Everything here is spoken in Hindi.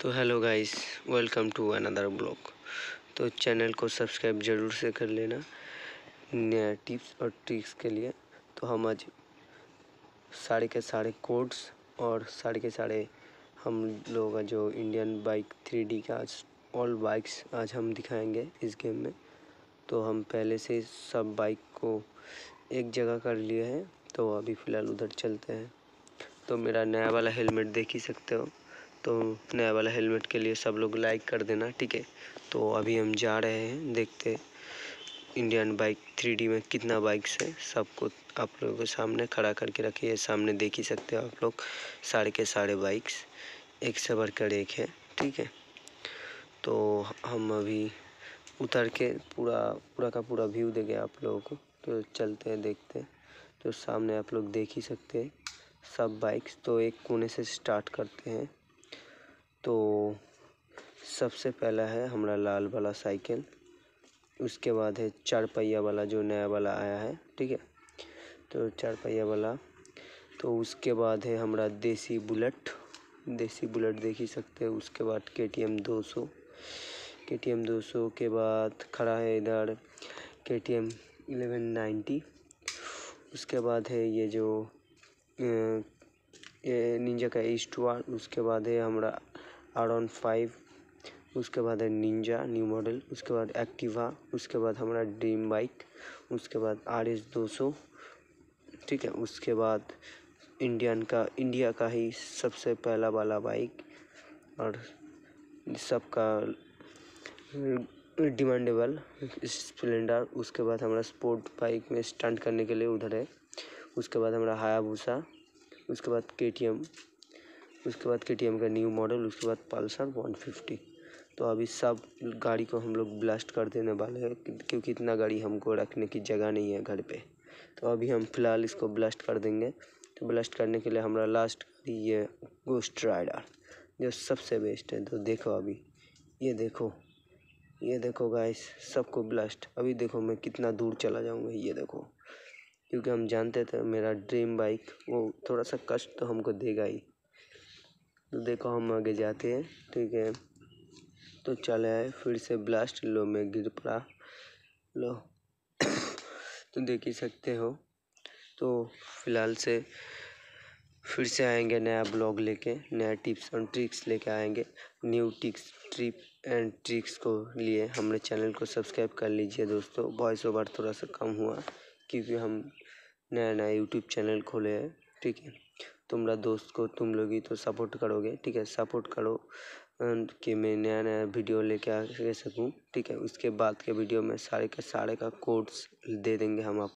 तो hello guys welcome to another blog तो चैनल को सब्सक्राइब ज़रूर से कर लेना नया टिप्स और ट्रिक्स के लिए तो हम आज सारे के सारे कोड्स और सारे के सारे हम लोग जो इंडियन बाइक थ्री डी का आज ऑल बाइक्स आज हम दिखाएंगे इस गेम में तो हम पहले से सब बाइक को एक जगह कर लिए हैं तो अभी फ़िलहाल उधर चलते हैं तो मेरा नया वाला हेलमेट देख ही सकते हो तो नया वाला हेलमेट के लिए सब लोग लाइक कर देना ठीक है तो अभी हम जा रहे हैं देखते इंडियन बाइक थ्री में कितना बाइक्स है सबको आप लोगों के सामने खड़ा करके रखिए सामने देख ही सकते हो आप लोग सारे के सारे बाइक्स एक से बढ़कर एक है ठीक है तो हम अभी उतर के पूरा पूरा का पूरा व्यू देंगे आप लोगों को तो चलते हैं देखते हैं तो सामने आप लोग देख ही सकते हैं सब बाइक्स तो एक कोने से स्टार्ट करते हैं तो सबसे पहला है हमारा लाल वाला साइकिल उसके बाद है चार पहिया वाला जो नया वाला आया है ठीक है तो चार पहिया वाला तो उसके बाद है हमारा देसी बुलेट देसी बुलेट देख ही सकते हैं उसके बाद के टी एम दो सौ के टी एम दो सौ के बाद खड़ा है इधर के टी एम इलेवन नाइन्टी उसके बाद है ये जो ये निंजा का ईस्ट उसके बाद है हमारा ऑन फाइव उसके बाद है निंजा न्यू मॉडल उसके बाद एक्टिवा उसके बाद हमारा ड्रीम बाइक उसके बाद आर एस दो सौ ठीक है उसके बाद इंडियन का इंडिया का ही सबसे पहला वाला बाइक और सबका डिमांडेबल स्प्लेंडर उसके बाद हमारा स्पोर्ट बाइक में स्टंट करने के लिए उधर है उसके बाद हमारा हायाबूसा उसके बाद के टी एम उसके बाद के टी का न्यू मॉडल उसके बाद पल्सर वन फिफ्टी तो अभी सब गाड़ी को हम लोग ब्लास्ट कर देने वाले हैं क्योंकि इतना गाड़ी हमको रखने की जगह नहीं है घर पे तो अभी हम फ़िलहाल इसको ब्लास्ट कर देंगे तो ब्लास्ट करने के लिए हमारा लास्ट गाड़ी ये गोस्ट राइडर जो सबसे बेस्ट है तो देखो अभी ये देखो ये देखो गाइस सबको ब्लास्ट अभी देखो मैं कितना दूर चला जाऊँगा ये देखो क्योंकि हम जानते थे मेरा ड्रीम बाइक वो थोड़ा सा कष्ट तो हमको देगा ही तो देखो हम आगे जाते हैं ठीक है तो चले आए फिर से ब्लास्ट लो में गिर पड़ा लो तो देख ही सकते हो तो फिलहाल से फिर से आएंगे नया ब्लॉग लेके नया टिप्स एंड ट्रिक्स लेके आएंगे new tips trip and tricks को लिए हमने चैनल को सब्सक्राइब कर लीजिए दोस्तों वॉइस ओवर थोड़ा सा कम हुआ क्योंकि हम नया नया यूट्यूब चैनल खोले हैं ठीक है तुम्हारा दोस्त को तुम लोग ही तो सपोर्ट करोगे ठीक है सपोर्ट करो अं, कि मैं नया नया वीडियो लेके आ सकूँ ठीक है उसके बाद के वीडियो में सारे के सारे का कोड्स दे देंगे हम आपको